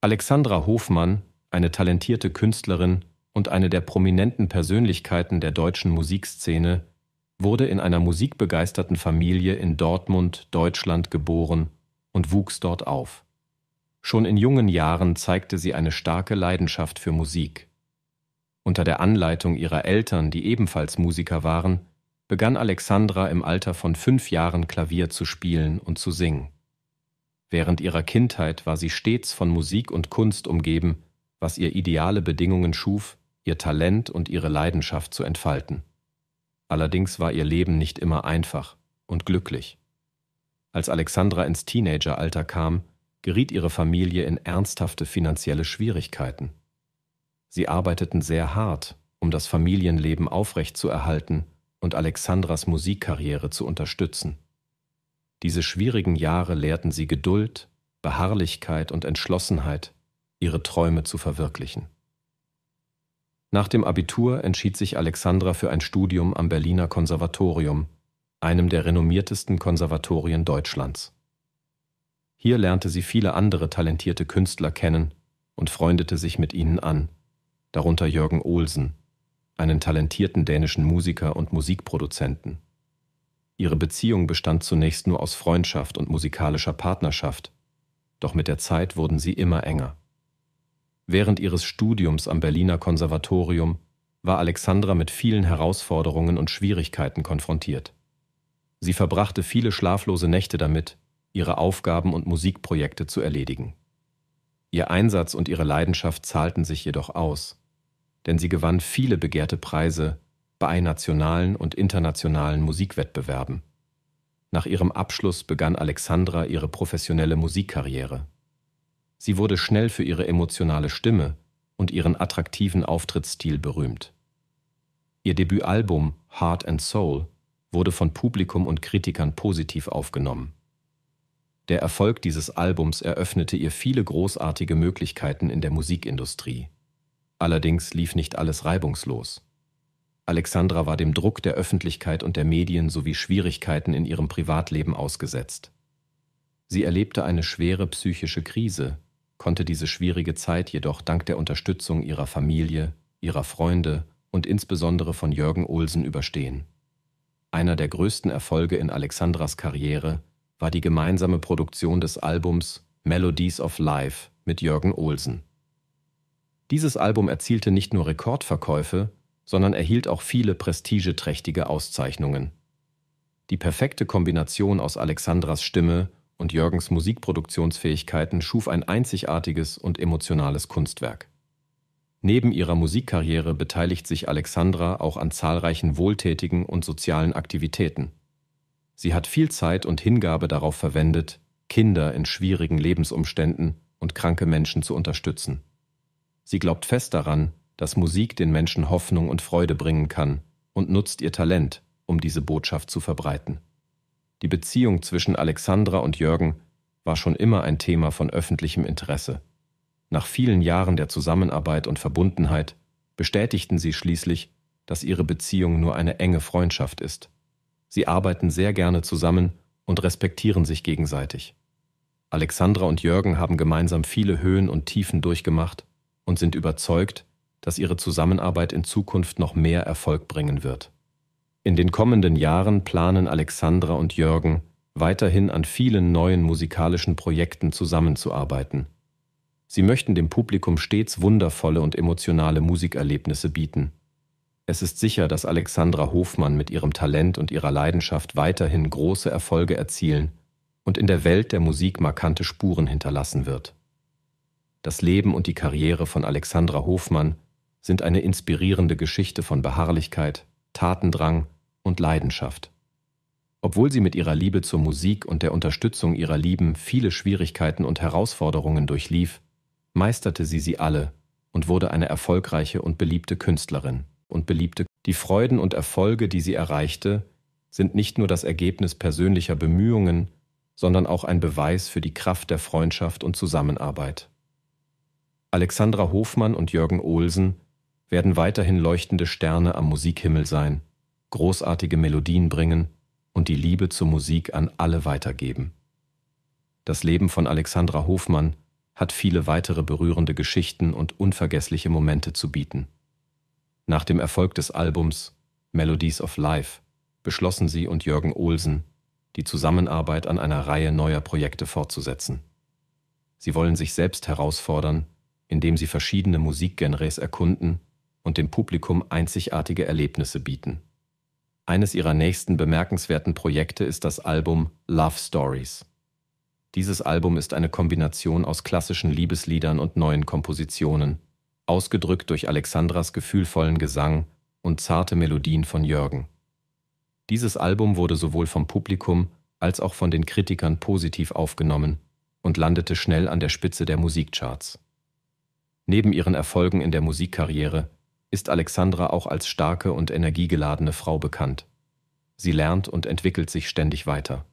Alexandra Hofmann, eine talentierte Künstlerin und eine der prominenten Persönlichkeiten der deutschen Musikszene, wurde in einer musikbegeisterten Familie in Dortmund, Deutschland geboren und wuchs dort auf. Schon in jungen Jahren zeigte sie eine starke Leidenschaft für Musik. Unter der Anleitung ihrer Eltern, die ebenfalls Musiker waren, begann Alexandra im Alter von fünf Jahren Klavier zu spielen und zu singen. Während ihrer Kindheit war sie stets von Musik und Kunst umgeben, was ihr ideale Bedingungen schuf, ihr Talent und ihre Leidenschaft zu entfalten. Allerdings war ihr Leben nicht immer einfach und glücklich. Als Alexandra ins Teenageralter kam, geriet ihre Familie in ernsthafte finanzielle Schwierigkeiten. Sie arbeiteten sehr hart, um das Familienleben aufrechtzuerhalten und Alexandras Musikkarriere zu unterstützen. Diese schwierigen Jahre lehrten sie Geduld, Beharrlichkeit und Entschlossenheit, ihre Träume zu verwirklichen. Nach dem Abitur entschied sich Alexandra für ein Studium am Berliner Konservatorium, einem der renommiertesten Konservatorien Deutschlands. Hier lernte sie viele andere talentierte Künstler kennen und freundete sich mit ihnen an, darunter Jürgen Olsen, einen talentierten dänischen Musiker und Musikproduzenten. Ihre Beziehung bestand zunächst nur aus Freundschaft und musikalischer Partnerschaft, doch mit der Zeit wurden sie immer enger. Während ihres Studiums am Berliner Konservatorium war Alexandra mit vielen Herausforderungen und Schwierigkeiten konfrontiert. Sie verbrachte viele schlaflose Nächte damit, ihre Aufgaben und Musikprojekte zu erledigen. Ihr Einsatz und ihre Leidenschaft zahlten sich jedoch aus, denn sie gewann viele begehrte Preise bei nationalen und internationalen Musikwettbewerben. Nach ihrem Abschluss begann Alexandra ihre professionelle Musikkarriere. Sie wurde schnell für ihre emotionale Stimme und ihren attraktiven Auftrittsstil berühmt. Ihr Debütalbum Heart and Soul wurde von Publikum und Kritikern positiv aufgenommen. Der Erfolg dieses Albums eröffnete ihr viele großartige Möglichkeiten in der Musikindustrie. Allerdings lief nicht alles reibungslos. Alexandra war dem Druck der Öffentlichkeit und der Medien sowie Schwierigkeiten in ihrem Privatleben ausgesetzt. Sie erlebte eine schwere psychische Krise, konnte diese schwierige Zeit jedoch dank der Unterstützung ihrer Familie, ihrer Freunde und insbesondere von Jürgen Olsen überstehen. Einer der größten Erfolge in Alexandras Karriere war die gemeinsame Produktion des Albums Melodies of Life mit Jürgen Olsen. Dieses Album erzielte nicht nur Rekordverkäufe, sondern erhielt auch viele prestigeträchtige Auszeichnungen. Die perfekte Kombination aus Alexandras Stimme und Jürgens Musikproduktionsfähigkeiten schuf ein einzigartiges und emotionales Kunstwerk. Neben ihrer Musikkarriere beteiligt sich Alexandra auch an zahlreichen wohltätigen und sozialen Aktivitäten. Sie hat viel Zeit und Hingabe darauf verwendet, Kinder in schwierigen Lebensumständen und kranke Menschen zu unterstützen. Sie glaubt fest daran, dass Musik den Menschen Hoffnung und Freude bringen kann und nutzt ihr Talent, um diese Botschaft zu verbreiten. Die Beziehung zwischen Alexandra und Jürgen war schon immer ein Thema von öffentlichem Interesse. Nach vielen Jahren der Zusammenarbeit und Verbundenheit bestätigten sie schließlich, dass ihre Beziehung nur eine enge Freundschaft ist. Sie arbeiten sehr gerne zusammen und respektieren sich gegenseitig. Alexandra und Jürgen haben gemeinsam viele Höhen und Tiefen durchgemacht und sind überzeugt, dass ihre Zusammenarbeit in Zukunft noch mehr Erfolg bringen wird. In den kommenden Jahren planen Alexandra und Jürgen, weiterhin an vielen neuen musikalischen Projekten zusammenzuarbeiten. Sie möchten dem Publikum stets wundervolle und emotionale Musikerlebnisse bieten. Es ist sicher, dass Alexandra Hofmann mit ihrem Talent und ihrer Leidenschaft weiterhin große Erfolge erzielen und in der Welt der Musik markante Spuren hinterlassen wird. Das Leben und die Karriere von Alexandra Hofmann sind eine inspirierende Geschichte von Beharrlichkeit, Tatendrang und Leidenschaft. Obwohl sie mit ihrer Liebe zur Musik und der Unterstützung ihrer Lieben viele Schwierigkeiten und Herausforderungen durchlief, meisterte sie sie alle und wurde eine erfolgreiche und beliebte Künstlerin und beliebte. Die Freuden und Erfolge, die sie erreichte, sind nicht nur das Ergebnis persönlicher Bemühungen, sondern auch ein Beweis für die Kraft der Freundschaft und Zusammenarbeit. Alexandra Hofmann und Jürgen Olsen werden weiterhin leuchtende Sterne am Musikhimmel sein, großartige Melodien bringen und die Liebe zur Musik an alle weitergeben. Das Leben von Alexandra Hofmann hat viele weitere berührende Geschichten und unvergessliche Momente zu bieten. Nach dem Erfolg des Albums Melodies of Life beschlossen sie und Jürgen Olsen, die Zusammenarbeit an einer Reihe neuer Projekte fortzusetzen. Sie wollen sich selbst herausfordern, indem sie verschiedene Musikgenres erkunden und dem Publikum einzigartige Erlebnisse bieten. Eines ihrer nächsten bemerkenswerten Projekte ist das Album Love Stories. Dieses Album ist eine Kombination aus klassischen Liebesliedern und neuen Kompositionen, ausgedrückt durch Alexandras gefühlvollen Gesang und zarte Melodien von Jürgen. Dieses Album wurde sowohl vom Publikum als auch von den Kritikern positiv aufgenommen und landete schnell an der Spitze der Musikcharts. Neben ihren Erfolgen in der Musikkarriere ist Alexandra auch als starke und energiegeladene Frau bekannt. Sie lernt und entwickelt sich ständig weiter.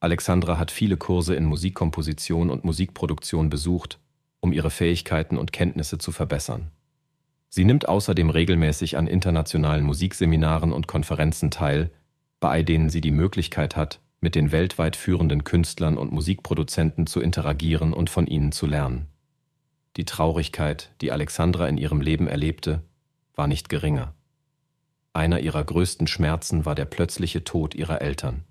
Alexandra hat viele Kurse in Musikkomposition und Musikproduktion besucht, um ihre Fähigkeiten und Kenntnisse zu verbessern. Sie nimmt außerdem regelmäßig an internationalen Musikseminaren und Konferenzen teil, bei denen sie die Möglichkeit hat, mit den weltweit führenden Künstlern und Musikproduzenten zu interagieren und von ihnen zu lernen. Die Traurigkeit, die Alexandra in ihrem Leben erlebte, war nicht geringer. Einer ihrer größten Schmerzen war der plötzliche Tod ihrer Eltern.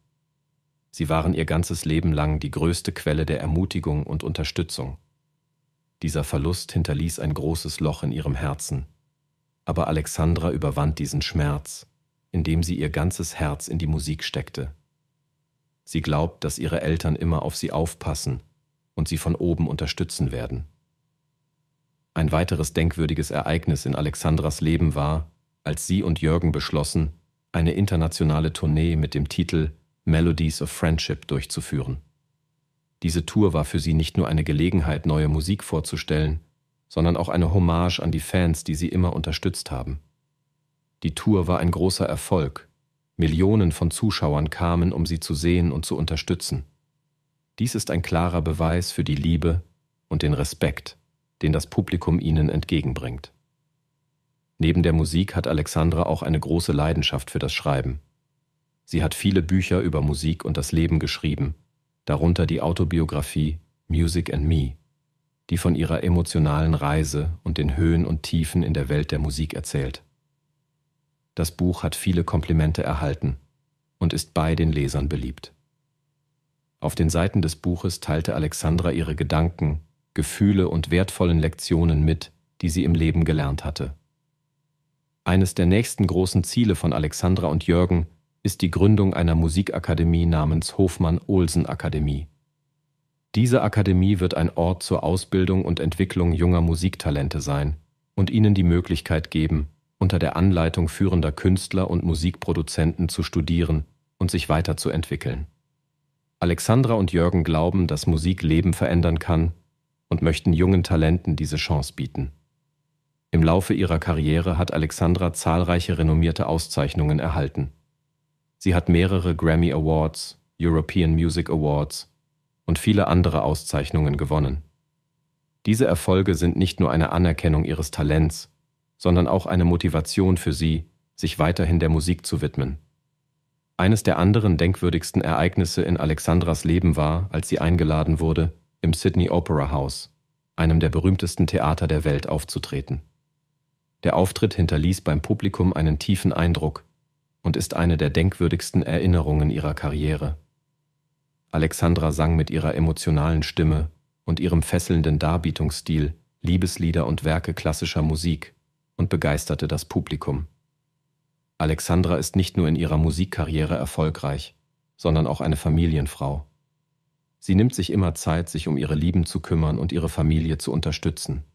Sie waren ihr ganzes Leben lang die größte Quelle der Ermutigung und Unterstützung. Dieser Verlust hinterließ ein großes Loch in ihrem Herzen. Aber Alexandra überwand diesen Schmerz, indem sie ihr ganzes Herz in die Musik steckte. Sie glaubt, dass ihre Eltern immer auf sie aufpassen und sie von oben unterstützen werden. Ein weiteres denkwürdiges Ereignis in Alexandras Leben war, als sie und Jürgen beschlossen, eine internationale Tournee mit dem Titel Melodies of Friendship durchzuführen. Diese Tour war für sie nicht nur eine Gelegenheit, neue Musik vorzustellen, sondern auch eine Hommage an die Fans, die sie immer unterstützt haben. Die Tour war ein großer Erfolg. Millionen von Zuschauern kamen, um sie zu sehen und zu unterstützen. Dies ist ein klarer Beweis für die Liebe und den Respekt, den das Publikum ihnen entgegenbringt. Neben der Musik hat Alexandra auch eine große Leidenschaft für das Schreiben. Sie hat viele Bücher über Musik und das Leben geschrieben, darunter die Autobiografie Music and Me, die von ihrer emotionalen Reise und den Höhen und Tiefen in der Welt der Musik erzählt. Das Buch hat viele Komplimente erhalten und ist bei den Lesern beliebt. Auf den Seiten des Buches teilte Alexandra ihre Gedanken, Gefühle und wertvollen Lektionen mit, die sie im Leben gelernt hatte. Eines der nächsten großen Ziele von Alexandra und Jürgen ist die Gründung einer Musikakademie namens Hofmann-Olsen-Akademie. Diese Akademie wird ein Ort zur Ausbildung und Entwicklung junger Musiktalente sein und ihnen die Möglichkeit geben, unter der Anleitung führender Künstler und Musikproduzenten zu studieren und sich weiterzuentwickeln. Alexandra und Jürgen glauben, dass Musik Leben verändern kann und möchten jungen Talenten diese Chance bieten. Im Laufe ihrer Karriere hat Alexandra zahlreiche renommierte Auszeichnungen erhalten. Sie hat mehrere Grammy Awards, European Music Awards und viele andere Auszeichnungen gewonnen. Diese Erfolge sind nicht nur eine Anerkennung ihres Talents, sondern auch eine Motivation für sie, sich weiterhin der Musik zu widmen. Eines der anderen denkwürdigsten Ereignisse in Alexandras Leben war, als sie eingeladen wurde, im Sydney Opera House, einem der berühmtesten Theater der Welt, aufzutreten. Der Auftritt hinterließ beim Publikum einen tiefen Eindruck und ist eine der denkwürdigsten Erinnerungen ihrer Karriere. Alexandra sang mit ihrer emotionalen Stimme und ihrem fesselnden Darbietungsstil Liebeslieder und Werke klassischer Musik und begeisterte das Publikum. Alexandra ist nicht nur in ihrer Musikkarriere erfolgreich, sondern auch eine Familienfrau. Sie nimmt sich immer Zeit, sich um ihre Lieben zu kümmern und ihre Familie zu unterstützen.